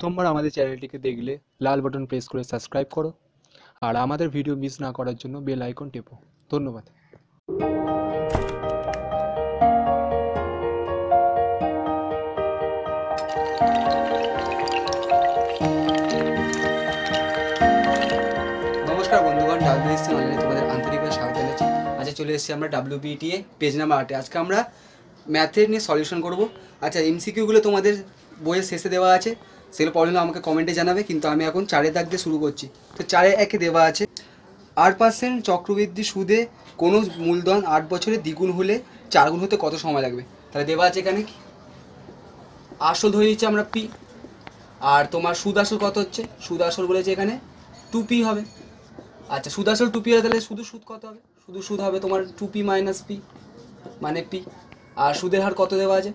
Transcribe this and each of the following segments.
প্রথমবার আমাদের চ্যানেলটিকে দেখলে লাল বাটন প্রেস করে সাবস্ক্রাইব করো আর আমাদের ভিডিও মিস না করার জন্য বেল আইকন টেপো ধন্যবাদ নমস্কার বন্ধুগণ ডাব্লিউ অনলাইনে তোমাদের আন্তরিক স্বাগত জানাচ্ছি আচ্ছা চলে এসেছি আমরা ডাব্লিউ বিটিএ পেজ নাম্বার আটে আজকে আমরা ম্যাথের নিয়ে সলিউশন করবো আচ্ছা এমসিকিউগুলো তোমাদের বইয়ের শেষে দেওয়া আছে সেগুলো প্রবলেম আমাকে কমেন্টে জানাবে কিন্তু আমি এখন চারে দাগ দিয়ে শুরু করছি তো চারে একে দেওয়া আছে আট পার্সেন্ট চক্রবৃদ্ধি সুদে কোনো মূলধন আট বছরে দ্বিগুণ হলে চারগুণ হতে কত সময় লাগবে তাহলে দেওয়া আছে এখানে কি আসল ধরে নিচ্ছি আমরা পি আর তোমার সুদ আসল কত হচ্ছে সুদ আসল বলেছে এখানে টু পি হবে আচ্ছা সুদ আসল টু পি হয় তাহলে শুধু সুদ কত হবে শুধু সুদ হবে তোমার টু পি মাইনাস পি মানে পি আর সুদের হার কত দেওয়া আছে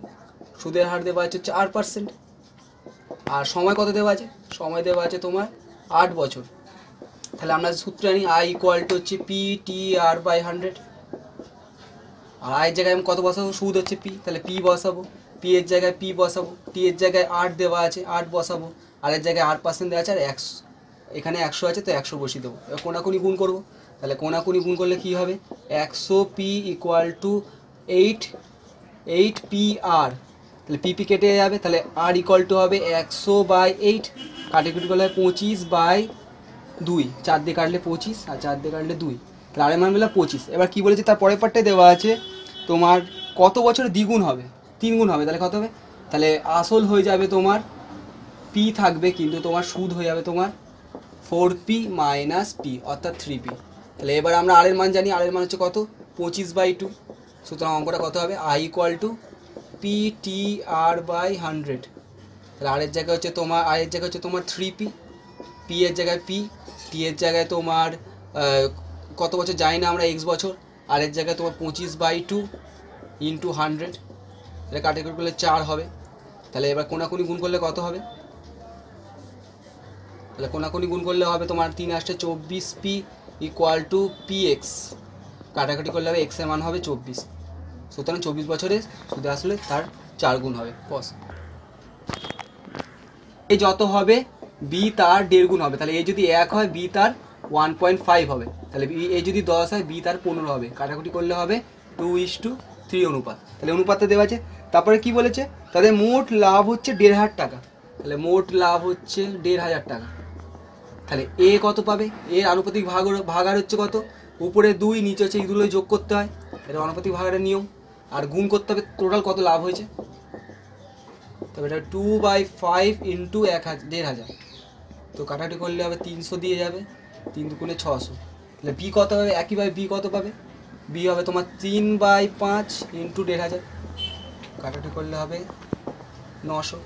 সুদের হার দেওয়া আছে চার পার্সেন্ট আর সময় কত দেওয়া আছে সময় দেওয়া আছে তোমার আট বছর তাহলে আমরা সূত্র জানি আই ইকুয়াল টু হচ্ছে P T R by hundred আর আয়ের জায়গায় আমি কত বসাবো সুদ হচ্ছে পি তাহলে পি বসাবো পি এর জায়গায় পি বসাবো টি এর জায়গায় আট দেওয়া আছে আট বসাবো আর এর জায়গায় আট পার্সেন্ট দেওয়া আছে আর একশো এখানে একশো আছে তো একশো বসিয়ে দেবো এবার কোনাকুনি গুণ করবো তাহলে কোনাকুনি গুণ করলে কী হবে একশো P equal to eight eight P আর তাহলে পিপি কেটে যাবে তাহলে আর ইকল টু হবে একশো বাই এইট কুটি করলে পঁচিশ বাই দুই চার দিয়ে কাটলে পঁচিশ আর চার দিয়ে কাটলে দুই তাহলে আড়াই মান বললে পঁচিশ এবার কী বলেছে তার পরের পাটটাই দেওয়া আছে তোমার কত বছর দ্বিগুণ হবে তিন গুণ হবে তাহলে কত হবে তাহলে আসল হয়ে যাবে তোমার পি থাকবে কিন্তু তোমার সুদ হয়ে যাবে তোমার ফোর পি মাইনাস পি অর্থাৎ থ্রি পি তাহলে এবার আমরা আরের মান জানি আরের মান হচ্ছে কত পঁচিশ বাই টু সুতরাং অঙ্কটা কত হবে I equal to P T R by hundred তাহলে আর আরের জায়গায় হচ্ছে তোমার আর আয়ের জায়গায় হচ্ছে তোমার থ্রি পি পি এর জায়গায় পি টি এর জায়গায় তোমার কত বছর যাই না আমরা এক্স বছর আর এর জায়গায় তোমার পঁচিশ বাই টু ইন্টু হান্ড্রেড তাহলে কাটাকুটি করলে চার হবে তাহলে এবার কোনাকুনি গুণ করলে কত হবে তাহলে কোনাকুনি গুণ করলে হবে তোমার তিন আসছে চব্বিশ P equal to P X কাটাকাটি করলে হবে এক্সের মান হবে চব্বিশ সুতরাং চব্বিশ বছরে সুদে আসলে তার চার গুণ হবে পস এ যত হবে বি তার দেড় গুণ হবে তাহলে এ যদি এক হয় বি তার ওয়ান পয়েন্ট ফাইভ হবে তাহলে বি এ যদি দশ হয় বি তার পনেরো হবে কাটাকুটি করলে হবে টু ইস টু থ্রি অনুপাত তাহলে অনুপাতটা দেওয়া আছে তারপরে কি বলেছে তাদের মোট লাভ হচ্ছে দেড় হাজার টাকা তাহলে মোট লাভ হচ্ছে দেড় হাজার টাকা তাহলে এ কত পাবে এর আনুপাতিক ভাগ ভাগার হচ্ছে কত উপরে দুই নিচে হচ্ছে এগুলো যোগ করতে হয় এটা অনুপাতিক ভাগারের নিয়ম আর গুণ করতে হবে টোটাল কত লাভ হয়েছে তবে এটা টু বাই ফাইভ ইন্টু এক হাজার দেড় হাজার তো কাটাটি করলে হবে তিনশো দিয়ে যাবে তিন দুগুণে ছশো তাহলে বি কত একই একইভাবে বি কত পাবে বি হবে তোমার তিন বাই পাঁচ ইন্টু দেড় হাজার কাটাটি করলে হবে নশো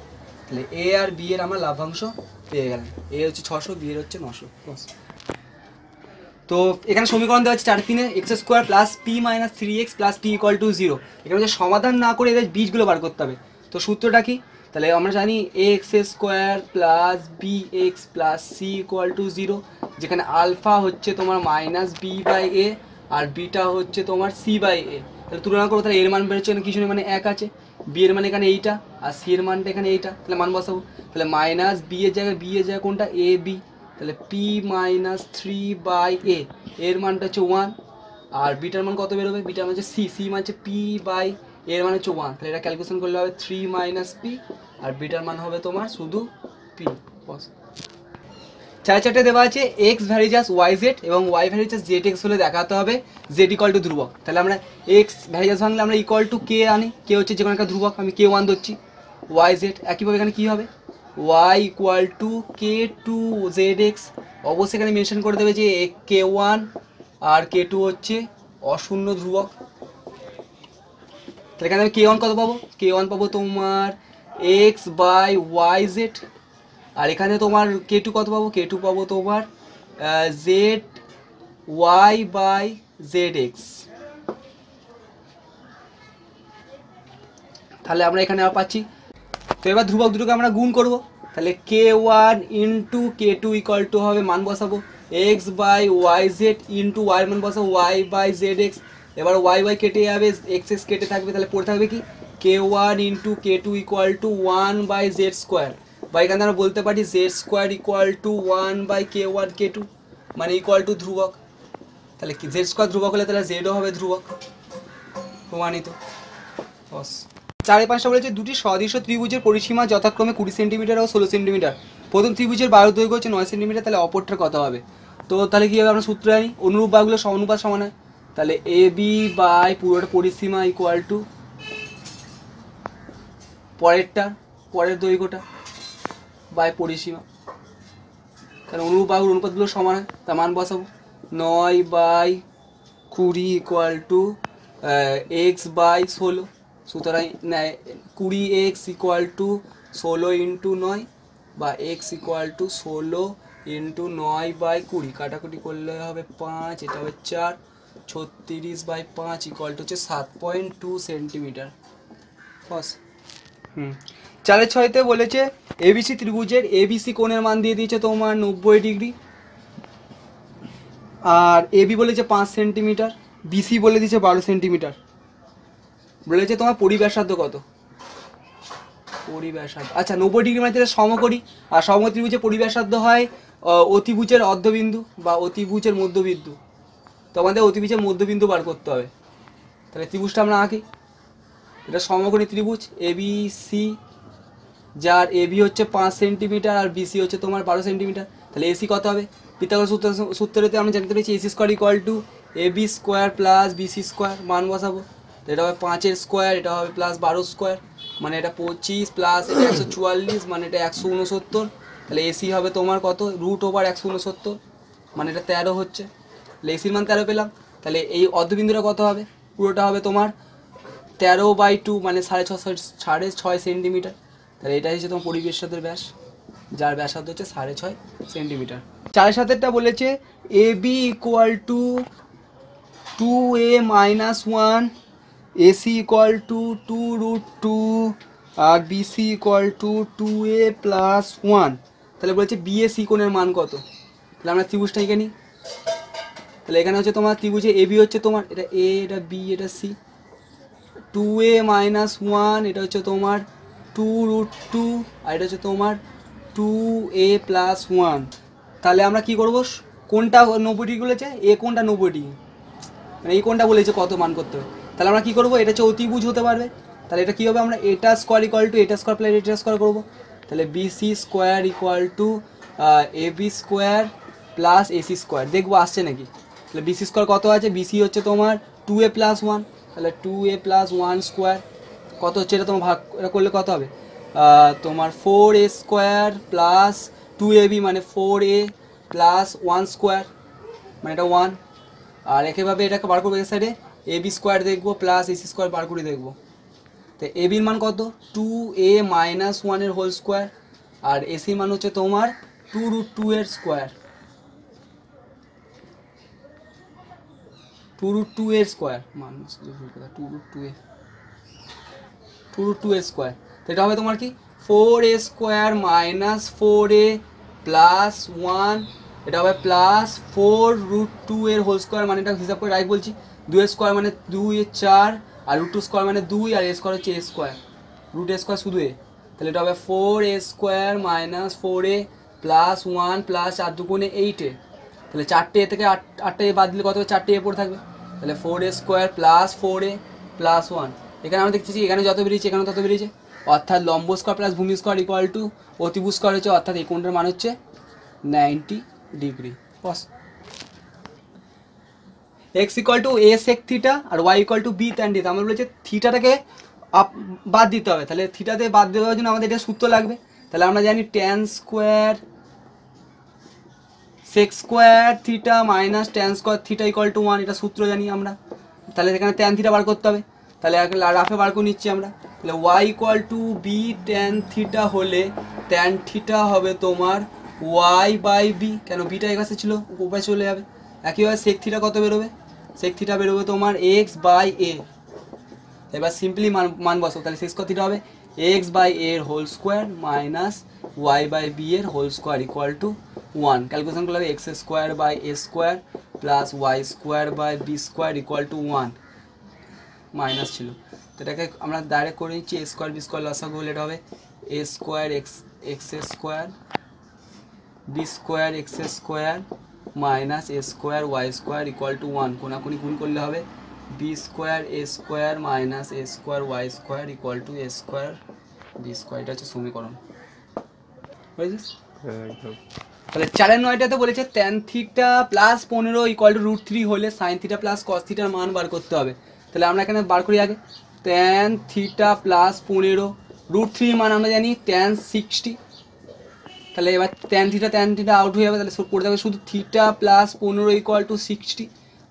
তাহলে এ আর বি এর আমার লাভাংশ পেয়ে গেলাম এ হচ্ছে ছশো বি এর হচ্ছে নশো তো এখানে সমীকরণ দেওয়া হচ্ছে চার তিনে x square plus p minus three x plus p equal to zero এখানে হচ্ছে সমাধান না করে এদের বীজগুলো বার করতে হবে তো সূত্রটা কি তাহলে আমরা জানি a x square plus b x plus c equal to zero যেখানে আলফা হচ্ছে তোমার মাইনাস বি বাই এ আর বিটা হচ্ছে তোমার সি বাই এ তাহলে তুলনা করবো তাহলে এর মান বেরোচ্ছে কিছু মানে এক আছে বি এর মানে এখানে এইটা আর সি এর মানটা এখানে এইটা তাহলে মান বসাবো তাহলে মাইনাস বি এর জায়গায় বি এর জায়গায় কোনটা এ বি তাহলে p minus three by a এর মানটা হচ্ছে ওয়ান আর বিটার মান কত বেরোবে বিটার মান হচ্ছে সি সি মান হচ্ছে পি বাই এর মান হচ্ছে ওয়ান তাহলে এটা ক্যালকুলেশন করলে হবে থ্রি মাইনাস পি আর বিটার মান হবে তোমার শুধু পি চার চারটে দেওয়া আছে এক্স ভ্যারিজাস ওয়াই জেড এবং ওয়াই ভ্যারিজাস জেড এক্স হলে দেখাতে হবে জেড ইকল টু ধ্রুবক তাহলে আমরা এক্স ভ্যারিজাস ভাঙলে আমরা ইকল টু কে আনি কে হচ্ছে যে কোনো একটা ধ্রুবক আমি কে ওয়ান ধরছি ওয়াই জেড একইভাবে এখানে কী হবে y equal to k two z x অবশ্যই এখানে মেনশন করে দেবে যে কে ওয়ান আর কে টু হচ্ছে অশূন্য ধ্রুবক তাহলে এখানে আমি কে ওয়ান কত পাবো কে ওয়ান পাবো তোমার এক্স বাই ওয়াই জেড আর এখানে তোমার কে টু কত পাবো কে টু পাবো তোমার z y by z x তাহলে আমরা এখানে পাচ্ছি তো এবার ধ্রুবক দুটোকে আমরা গুণ করব তাহলে k one into k two equal to হবে মান বসাবো x by y z into y মান বসাবো ওয়াই বাই জেড এক্স এবার ওয়াই ওয়াই কেটে যাবে এক্স এক্স কেটে থাকবে তাহলে পড়ে থাকবে কি k one into k two equal to one by z square বা এখানে আমরা বলতে পারি z square equal to one by k one k two মানে ইকুয়াল টু ধ্রুবক তাহলে কি জেড স্কোয়ার ধ্রুবক হলে তাহলে জেডও হবে ধ্রুবক প্রমাণিত বস চারে পাঁচটা বলেছে দুটি সদৃশ ত্রিভুজের পরিসীমা যথাক্রমে কুড়ি সেন্টিমিটার ও ষোলো সেন্টিমিটার প্রথম ত্রিভুজের বারো দৈর্ঘ্য হচ্ছে নয় সেন্টিমিটার তাহলে অপরটার কত হবে তো তাহলে কী হবে আমরা সূত্র আনি অনুরূপ বাগুলো অনুপাত সমান হয় তাহলে এ বি বাই পুরোটা পরিসীমা ইকুয়াল টু পরেরটা পরের দৈর্ঘ্যটা বাই পরিসীমা তাহলে অনুরূপ বাগুর অনুপাতগুলো সমান হয় তা মান বসাবো নয় বাই কুড়ি ইকুয়াল টু এক্স বাই ষোলো সুতরাং নেয় কুড়ি এক্স ইকুয়াল টু ষোলো ইন্টু নয় বা এক্স ইকুয়াল টু ষোলো ইন্টু নয় বাই কুড়ি কাটাকুটি করলে হবে পাঁচ এটা হবে চার ছত্রিশ বাই পাঁচ ইকুয়াল টু হচ্ছে সাত পয়েন্ট টু সেন্টিমিটার বস হুম চারে ছয়তে বলেছে এবিসি ত্রিভুজের এবিসি কোণের মান দিয়ে দিয়েছে তোমার নব্বই ডিগ্রি আর এবি বলেছে পাঁচ সেন্টিমিটার বিসি বলে দিয়েছে বারো সেন্টিমিটার বলেছে তোমার পরিব্যাসার্ধ কত পরিব্যাসার্ধ আচ্ছা নব্বই ডিগ্রি মানে সমকরি আর সমত্রিভুজে পরিব্যাসার্ধ হয় অতিভুজের অর্ধবিন্দু বা অতিভুজের মধ্যবিন্দু তোমাদের অতিভুজের মধ্যবিন্দু বার করতে হবে তাহলে ত্রিভুজটা আমরা আঁকি এটা সমকরি ত্রিভুজ এ বি সি যার এ বি হচ্ছে পাঁচ সেন্টিমিটার আর বিসি হচ্ছে তোমার বারো সেন্টিমিটার তাহলে এসি কত হবে পিতাগর সূত্র সূত্রতে আমরা জানতে পেরেছি AC square equal to A B square plus BC square মান বসাবো এটা হবে পাঁচের স্কোয়ার এটা হবে প্লাস বারো স্কোয়ার মানে এটা পঁচিশ প্লাস এটা একশো চুয়াল্লিশ মানে এটা একশো উনসত্তর তাহলে এসি হবে তোমার কত রুট ওভার একশো উনসত্তর মানে এটা তেরো হচ্ছে তাহলে এসির মান তেরো পেলাম তাহলে এই অর্ধবিন্দুটা কত হবে পুরোটা হবে তোমার তেরো বাই টু মানে সাড়ে ছ সাড়ে ছয় সেন্টিমিটার তাহলে এটাই হচ্ছে তোমার পরিবেশাদের ব্যাস যার ব্যাসার্ধ হচ্ছে সাড়ে ছয় সেন্টিমিটার চারের সাতেরটা বলেছে A B equal to two a minus one AC equal to two root two আর BC equal to two a plus one তাহলে বলছে বিএসি কোণের মান কত তাহলে আমরা ত্রিভুজটা এখানে তাহলে এখানে হচ্ছে তোমার ত্রিভুজে বি হচ্ছে তোমার এটা এ এটা বি এটা c two a minus one এটা হচ্ছে তোমার টু রুট টু আর এটা হচ্ছে তোমার টু এ প্লাস ওয়ান তাহলে আমরা কী করবো কোনটা নব্বই ডিগ্রি বলেছে এ কোনটা নব্বই ডিগ্রি মানে এই কোনটা বলেছে কত মান করতে হবে তাহলে আমরা কী করবো এটা অতিভুজ হতে পারবে তাহলে এটা কী হবে আমরা এটা স্কোয়ার ইকোয়াল টু এটা স্কোয়ার প্লাস এটা স্কোয়ার করবো তাহলে BC square equal to A B square plus AC square দেখবো আসছে নাকি তাহলে বিসি স্কোয়ার কত আছে বিসি হচ্ছে তোমার টু এ প্লাস ওয়ান তাহলে two a plus one square কত হচ্ছে এটা তোমার ভাগ এটা করলে কত হবে তোমার four a square plus two A b মানে four a plus one square মানে এটা ওয়ান আর একেভাবে এটাকে বার করবো এই সাইডে এ বি স্কোয়ার দেখবো প্লাস এসি স্কোয়ার বার করে দেখবো তো এ বির মান কত টু এ মাইনাস ওয়ানের হোল স্কোয়ার আর এসির মান হচ্ছে তোমার টু রুট টু এর স্কোয়ার টু রুট টু এর স্কোয়ার মানুষ two root two a two root two এর স্কোয়ার তো এটা হবে তোমার কি four a square minus four a plus one এটা হবে প্লাস ফোর রুট টু এর হোল স্কোয়ার মানে এটা হিসাব করে রাইট বলছি দুই স্কোয়ার মানে দুই চার আর রুট টু স্কোয়ার মানে দুই আর এ স্কোয়ার হচ্ছে a square root a square শুধু এ তাহলে এটা হবে four a square minus four a plus one plus আর দুগুণে এইট এ তাহলে চারটে এ থেকে আট আটটা এ বাদ দিলে কত চারটে এ পড়ে থাকবে তাহলে four a square plus four a plus one এখানে আমরা দেখতেছি এখানে যত বেরিয়েছে এখানে তত বেরিয়েছে অর্থাৎ লম্ব স্কোয়ার প্লাস ভূমি স্কোয়ার ইকুয়াল টু অতিভু স্কোয়ার হচ্ছে অর্থাৎ এই কোণটার মান হচ্ছে ninety degree boss x equal to a sec theta আর y equal to b tan theta আমরা বলেছি থিটাটাকে বাদ দিতে হবে তাহলে থিটাতে বাদ দেওয়ার জন্য আমাদের এটা সূত্র লাগবে তাহলে আমরা জানি tan square sec square theta minus tan square theta equal to one এটা সূত্র জানি আমরা তাহলে সেখানে ট্যান থিটা বার করতে হবে তাহলে রাফে বার করে নিচ্ছি আমরা তাহলে y equal to b tan theta হলে ট্যান থিটা হবে তোমার ওয়াই বাই বি কেন বিটা এ কাছে ছিল উপায় চলে যাবে একইভাবে সেক থিটা কত বেরোবে সেক থিটা বেরোবে তোমার এক্স বাই এ এবার সিম্পলি মান মান বসাও তাহলে শেষ থিটা হবে এক্স বাই এর whole square minus y by b এর whole square equal to one calculation করলে x square by a square plus y square by b square equal to one minus ছিল তো এটাকে আমরা ডাইরেক্ট করে নিচ্ছি এ স্কোয়ার বি স্কোয়ার লসা হলে এটা হবে a square x x square b square x square minus a square y square equal to one কোনাকুনি গুণ করলে হবে b square a square minus a square y square equal to a square b square এটা হচ্ছে সমীকরণ বুঝেছিস তাহলে channel নয়টাতে বলেছে ট্যান থিটা প্লাস পনেরো ইকুয়াল টু রুট থ্রি হলে সাইন থিটা প্লাস কস থিটার মান বার করতে হবে তাহলে আমরা এখানে বার করি আগে ট্যান থিটা প্লাস পনেরো রুট থ্রি মান আমরা জানি ট্যান সিক্সটি তাহলে এবার tan theta tan theta out হয়ে যাবে তাহলে করে যাবে শুধু থিটা প্লাস পনেরো ইকোয়াল টু সিক্সটি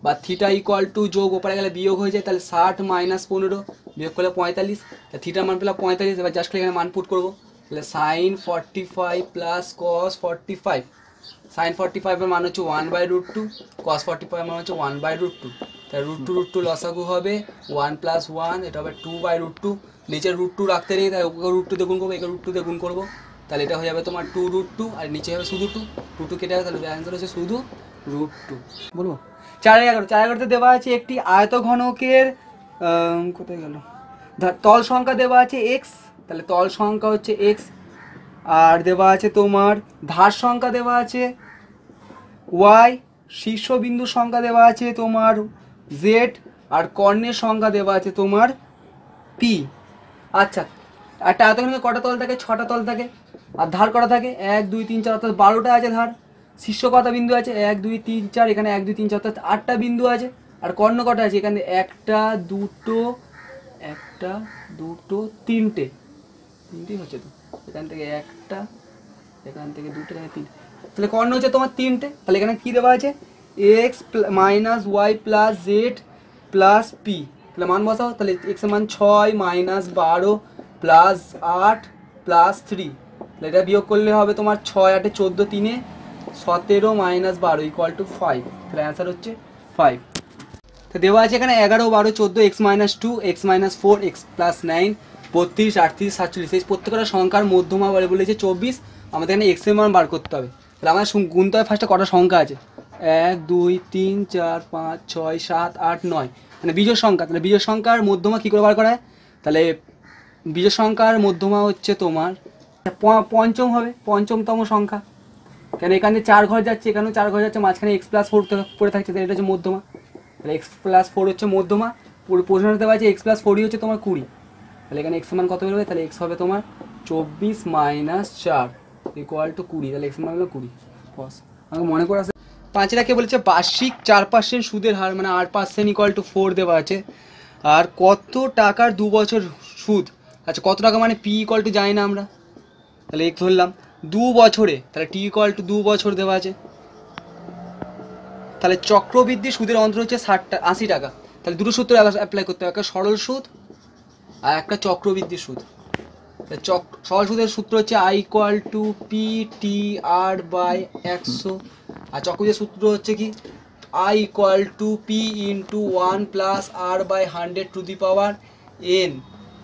বা থিটা ইকোয়াল টু যোগ ওপারে গেলে বিয়োগ হয়ে যায় তাহলে ষাট মাইনাস পনেরো বিয়োগ করলে পঁয়তাল্লিশ থিটা মান পেলে পঁয়তাল্লিশ এবার জাস্ট এখানে মান পুট করবো তাহলে sine forty five plus cos forty five sine forty ফাইভের মান হচ্ছে one by root two cos forty five মান হচ্ছে ওয়ান বাই রুট টু তাই রুট টু রুট টু লসাগু হবে ওয়ান প্লাস ওয়ান এটা হবে টু বাই রুট টু নিচে রুট টু রাখতে নেই তাই ওকে রুট টু দেখুন করবো একে রুট টু দেখুন করবো তাহলে এটা হয়ে যাবে তোমার টু রুট টু আর নিচে হবে শুধু টু টু টু কেটে তাহলে অ্যান্সার হচ্ছে শুধু রুট টু বলবো চার এগারো চার এগারোতে দেওয়া আছে একটি আয়ত ঘনকের কোথায় গেল তল সংখ্যা দেওয়া আছে এক্স তাহলে তল সংখ্যা হচ্ছে এক্স আর দেওয়া আছে তোমার ধার সংখ্যা দেওয়া আছে ওয়াই শীর্ষবিন্দু সংখ্যা দেওয়া আছে তোমার জেড আর কর্ণের সংখ্যা দেওয়া আছে তোমার পি আচ্ছা আর টায়াতখানে কটা তল থাকে ছটা তল থাকে আর ধার করা থাকে এক দুই তিন চার অর্থাৎ বারোটা আছে ধার শীর্ষ বিন্দু আছে এক দুই তিন চার এখানে এক দুই তিন চার অর্থাৎ আটটা বিন্দু আছে আর কর্ণ কটা আছে এখানে একটা দুটো একটা দুটো তিনটে তিনটেই হচ্ছে তো এখান থেকে একটা এখান থেকে দুটো থেকে তিনটে তাহলে কর্ণ হচ্ছে তোমার তিনটে তাহলে এখানে কী দেওয়া আছে x minus y plus z plus p তাহলে মান বসাও তাহলে এক্সের মান ছয় মাইনাস বারো প্লাস আট প্লাস থ্রি এটা বিয়োগ করলে হবে তোমার ছয় আটে চোদ্দো তিনে সতেরো মাইনাস বারো ইকুয়াল টু ফাইভ তাহলে অ্যান্সার হচ্ছে ফাইভ তো দেওয়া আছে এখানে এগারো বারো চোদ্দো x minus two x minus four x plus nine বত্রিশ আটত্রিশ সাতচল্লিশ এই প্রত্যেকটা সংখ্যার মধ্যমা বলে বলেছে চব্বিশ আমাদের এখানে এক্সের মান বার করতে হবে তাহলে আমাদের গুনতে হবে ফার্স্টে কটা সংখ্যা আছে এক দুই তিন চার পাঁচ ছয় সাত আট নয় মানে বীজের সংখ্যা তাহলে বিজয় সংখ্যার মধ্যমা কী করে বার করা হয় তাহলে বীজের সংখ্যার মধ্যমা হচ্ছে তোমার পঞ্চম হবে পঞ্চমতম সংখ্যা কেন এখানে চার ঘর যাচ্ছে এখানেও চার ঘর যাচ্ছে মাঝখানে এক্স প্লাস ফোর পড়ে থাকছে তাহলে এটা হচ্ছে মধ্যমা তাহলে এক্স প্লাস ফোর হচ্ছে মধ্যমা প্রশ্ন দেওয়া আছে এক্স প্লাস ফোরই হচ্ছে তোমার কুড়ি তাহলে এখানে এক্স মান কত বেরোবে তাহলে এক্স হবে তোমার চব্বিশ মাইনাস চার ইকুয়াল টু কুড়ি তাহলে এক্স মান হলো কুড়ি বস আমাকে মনে করে আসে পাঁচেরাকে বলেছে বার্ষিক চার পার্সেন্ট সুদের হার মানে আট পার্সেন্ট ইকুয়াল টু ফোর দেওয়া আছে আর কত টাকার দু বছর সুদ আচ্ছা কত টাকা মানে পি ইকুয়াল টু জানি না আমরা তাহলে এক্স ধরলাম দু বছরে তাহলে টি ইকুয়াল টু দু বছর দেওয়া আছে তাহলে চক্রবৃদ্ধি সুদের অন্তর হচ্ছে ষাট টাকা আশি টাকা তাহলে দুটো সূত্র অ্যাপ্লাই করতে হবে একটা সরল সুদ আর একটা চক্রবৃদ্ধি সুদ চক সরল সুদের সূত্র হচ্ছে I equal to P T R by একশো আর চক্রবৃদ্ধির সূত্র হচ্ছে কি I equal to p into one plus r by hundred to the power n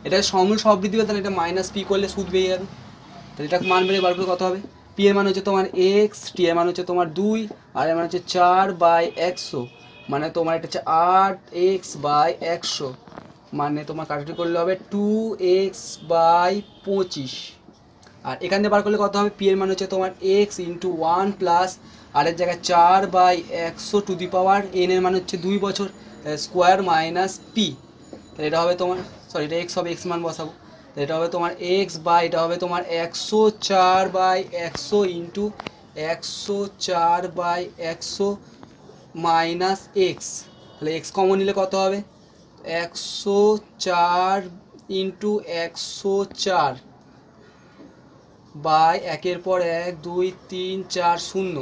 এটা সমূল সব বৃদ্ধি তাহলে এটা মাইনাস পি করলে সুদ বেরিয়ে যাবে তাহলে এটা মান বেড়ে বার করে কত হবে পি এর মান হচ্ছে তোমার এক্স টি এর মান হচ্ছে তোমার দুই আর এর মান হচ্ছে চার বাই একশো মানে তোমার এটা হচ্ছে আট এক্স বাই একশো মানে তোমার কাটাটি করলে হবে টু এক্স বাই পঁচিশ আর এখান দিয়ে বার করলে কত হবে পি এর মান হচ্ছে তোমার x into one plus r এর জায়গায় চার বাই একশো টু দি পাওয়ার এন এর মান হচ্ছে দুই বছর স্কোয়ার মাইনাস পি তাহলে এটা হবে তোমার সরি এটা এক্স হবে এক্স মান বসাবো এটা হবে তোমার এক্স বা এটা হবে তোমার একশো চার বাই একশো ইন্টু একশো চার বাই একশো মাইনাস এক্স তাহলে এক্স কমন নিলে কত হবে একশো চার ইন্টু একশো চার বাই একের পর এক দুই তিন চার শূন্য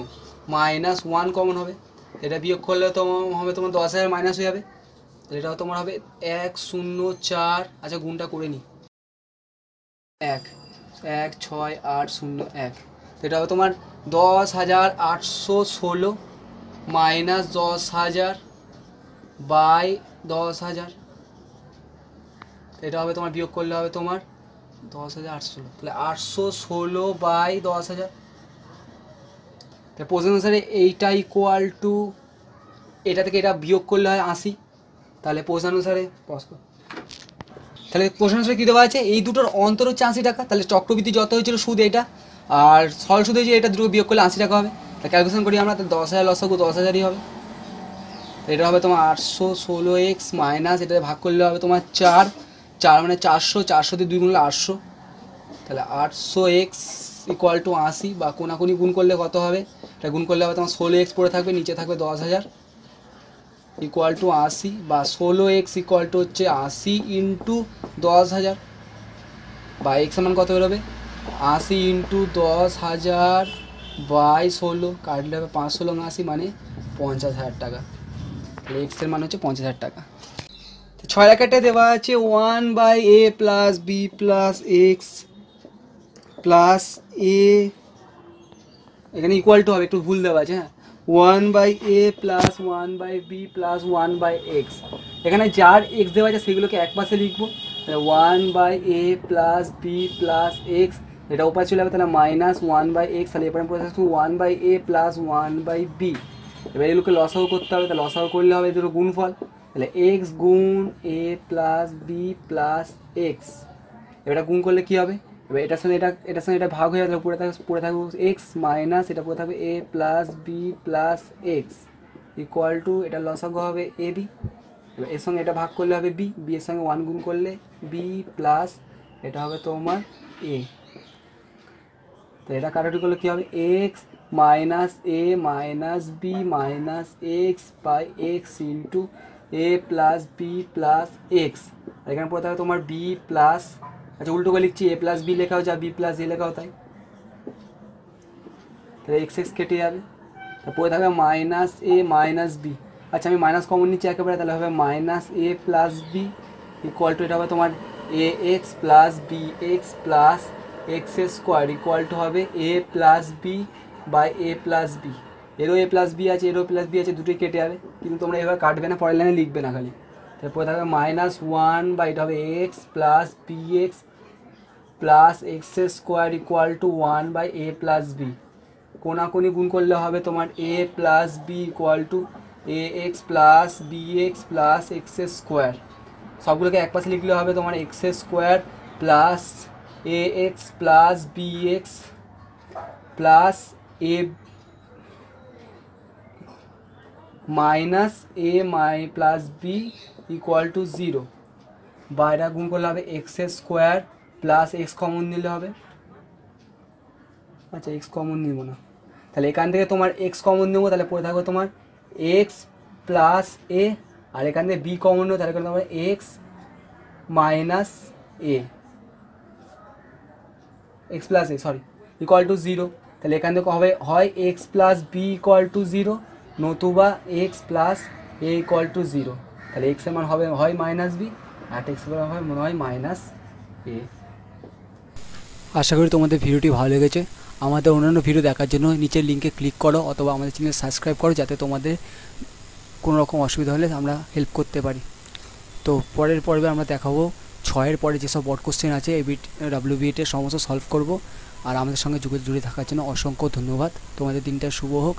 মাইনাস ওয়ান কমন হবে এটা বিয়োগ করলে তোমার হবে তোমার দশ হাজার মাইনাস হয়ে যাবে এটাও তোমার হবে এক শূন্য চার আচ্ছা গুণটা করে নিই এক এক ছয় আট শূন্য এক এটা হবে তোমার দশ হাজার আটশো ষোলো মাইনাস দশ হাজার বাই দশ হাজার এটা হবে তোমার বিয়োগ করলে হবে তোমার দশ হাজার আটশো ষোলো তাহলে আটশো ষোলো বাই দশ হাজার তাহলে প্রশ্ন অনুসারে এইটা ইকুয়াল টু এটা থেকে এটা বিয়োগ করলে হয় আশি তাহলে প্রশ্ন অনুসারে পস তাহলে কোশ্চেন আনসার কী দেওয়া আছে এই দুটোর অন্তর হচ্ছে আশি টাকা তাহলে চক্রবৃদ্ধি যত হয়েছিল সুদ এটা আর সরল সুদ হয়েছে এটা দুটো বিয়োগ করলে আশি টাকা হবে তাহলে ক্যালকুলেশন করি আমরা দশ হাজার লসগু দশ হাজারই হবে এটা হবে তোমার আটশো ষোলো এক্স মাইনাস এটা ভাগ করলে হবে তোমার চার চার মানে চারশো চারশো দিয়ে দুই গুণলে আটশো তাহলে আটশো এক্স ইকুয়াল টু আশি বা কোনাকুনি গুণ করলে কত হবে এটা গুণ করলে হবে তোমার ষোলো এক্স পড়ে থাকবে নিচে থাকবে দশ হাজার ইকুয়াল টু আশি বা ষোলো এক্স ইকুয়াল টু হচ্ছে আশি ইন্টু দশ হাজার বা এক্স মান কত বেরোবে আশি ইন্টু দশ হাজার বাই ষোলো কাটলে হবে পাঁচ ষোলো আশি মানে পঞ্চাশ হাজার টাকা তাহলে এক্সের মানে হচ্ছে পঞ্চাশ হাজার টাকা ছয় রাকেটে দেওয়া আছে one by a plus b plus x plus a এখানে ইকুয়াল টু হবে একটু ভুল দেওয়া আছে হ্যাঁ one by a plus one by b plus one by x এখানে যার এক্স দেওয়া আছে সেগুলোকে এক পাশে লিখবো one by a plus b plus x এটা উপায় চলে যাবে তাহলে মাইনাস ওয়ান বাই এক্স তাহলে এবার process one by a plus one by b এবার এগুলোকে লসাও করতে হবে তাহলে লসাও করলে হবে দুটো গুণফল তাহলে এক্স গুণ a plus b plus x এটা গুণ করলে কী হবে এবার এটার সঙ্গে এটা এটার সঙ্গে এটা ভাগ হয়ে যাবে পড়ে থাকবে পড়ে থাকবে এক্স মাইনাস এটা পড়ে থাকবে a plus b plus x equal to এটা লসাগু হবে এ বি এবার এর সঙ্গে এটা ভাগ করলে হবে বি বি এর সঙ্গে ওয়ান গুণ করলে বি প্লাস এটা হবে তোমার এ তো এটা কাটাটি করলে কী হবে x minus a minus b minus x by x into a plus b plus x এখানে পড়ে থাকবে তোমার বি প্লাস अच्छा उल्टो को लिखिए ए प्लस बी लिखा हो चाहे बी प्लस ए लिखा होता है तो एक्स अच्छा, एक्स केटे जाए तो पे थे माइनस ए माइनस बी अच्छा माइनस कमन नीचे एके बारे तेल minus a plus b equal to ये तुम्हार a x plus b x plus x square equal to है ए प्लस बी बे प्लस बी एर ए प्लस बी आज एर प्लस बी आज दोटे केटे जाए क्योंकि तुम्हारा एवं काटबे ना पढ़ लाइने लिखबे ना खाली तो माइनस वन बट x plus b x plus x square equal to one by a plus b কোনাকুনি গুণ করলে হবে তোমার a plus b equal to a x plus b x plus x square সবগুলোকে এক পাশে লিখলে হবে তোমার x square plus a x plus b x plus a minus a মাই plus b equal to zero বাইরে গুণ করলে হবে x square plus x common নিলে হবে আচ্ছা এক্স কমন নিব না তাহলে এখান থেকে তোমার এক্স কমন নেবো তাহলে পড়ে থাকবে তোমার এক্স প্লাস এ আর এখান থেকে বি কমন নেবো তাহলে তোমার x minus a x plus a sorry equal to zero তাহলে এখান থেকে হবে হয় x plus b equal to zero নতুবা x plus a equal to zero তাহলে এক্সের মান হবে হয় মাইনাস বি আর এক্স হবে মনে হয় মাইনাস এ আশা করি তোমাদের ভিডিওটি ভালো লেগেছে আমাদের অন্যান্য ভিডিও দেখার জন্য নিচের লিঙ্কে ক্লিক করো অথবা আমাদের চ্যানেল সাবস্ক্রাইব করো যাতে তোমাদের কোনো রকম অসুবিধা হলে আমরা হেল্প করতে পারি তো পরের পর্বে আমরা দেখাবো ছয়ের পরে যেসব বট কোশ্চেন আছে এবি বিট ডাব্লিউ বিটের সমস্ত সলভ করবো আর আমাদের সঙ্গে যুগে জুড়ে থাকার জন্য অসংখ্য ধন্যবাদ তোমাদের দিনটা শুভ হোক